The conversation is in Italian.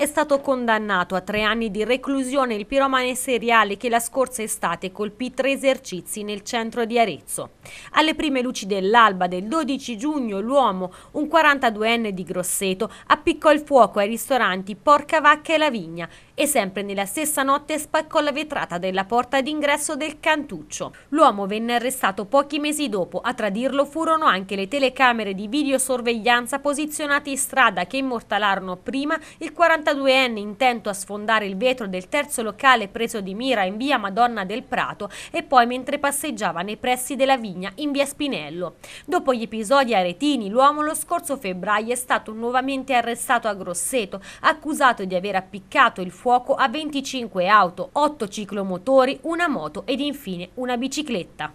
È stato condannato a tre anni di reclusione il piromane seriale che la scorsa estate colpì tre esercizi nel centro di Arezzo. Alle prime luci dell'alba del 12 giugno l'uomo, un 42enne di Grosseto, appiccò il fuoco ai ristoranti Porca Vacca e La Vigna e sempre nella stessa notte spaccò la vetrata della porta d'ingresso del Cantuccio. L'uomo venne arrestato pochi mesi dopo, a tradirlo furono anche le telecamere di videosorveglianza posizionate in strada che immortalarono prima il 42enne 52enne intento a sfondare il vetro del terzo locale preso di mira in via Madonna del Prato e poi mentre passeggiava nei pressi della vigna in via Spinello. Dopo gli episodi a Retini, l'uomo lo scorso febbraio è stato nuovamente arrestato a Grosseto, accusato di aver appiccato il fuoco a 25 auto, 8 ciclomotori, una moto ed infine una bicicletta.